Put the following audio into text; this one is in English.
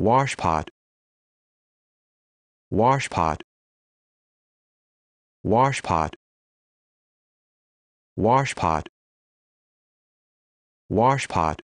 washpot washpot washpot washpot washpot